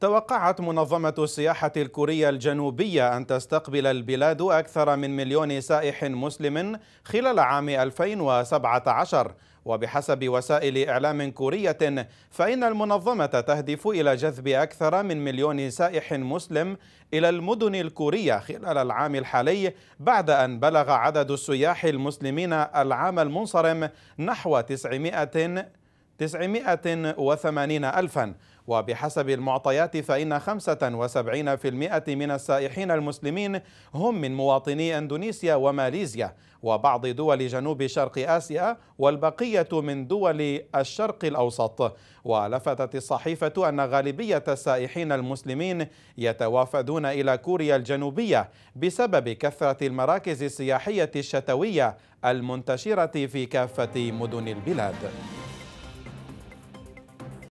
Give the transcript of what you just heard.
توقعت منظمة السياحة الكورية الجنوبية أن تستقبل البلاد أكثر من مليون سائح مسلم خلال عام 2017 وبحسب وسائل إعلام كورية فإن المنظمة تهدف إلى جذب أكثر من مليون سائح مسلم إلى المدن الكورية خلال العام الحالي بعد أن بلغ عدد السياح المسلمين العام المنصرم نحو 900 980 ألفا وبحسب المعطيات فإن 75% من السائحين المسلمين هم من مواطني أندونيسيا وماليزيا وبعض دول جنوب شرق آسيا والبقية من دول الشرق الأوسط ولفتت الصحيفة أن غالبية السائحين المسلمين يتوافدون إلى كوريا الجنوبية بسبب كثرة المراكز السياحية الشتوية المنتشرة في كافة مدن البلاد